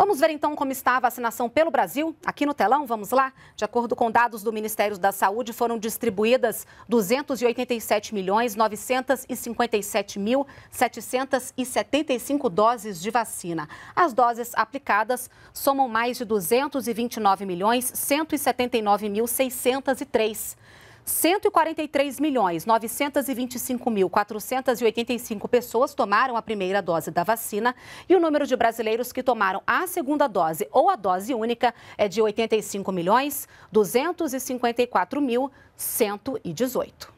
Vamos ver então como está a vacinação pelo Brasil? Aqui no telão, vamos lá? De acordo com dados do Ministério da Saúde, foram distribuídas 287 milhões 957 mil 775 doses de vacina. As doses aplicadas somam mais de 229 milhões 179 mil 603. 143 milhões 925 mil 485 pessoas tomaram a primeira dose da vacina e o número de brasileiros que tomaram a segunda dose ou a dose única é de 85 milhões 254 mil 118.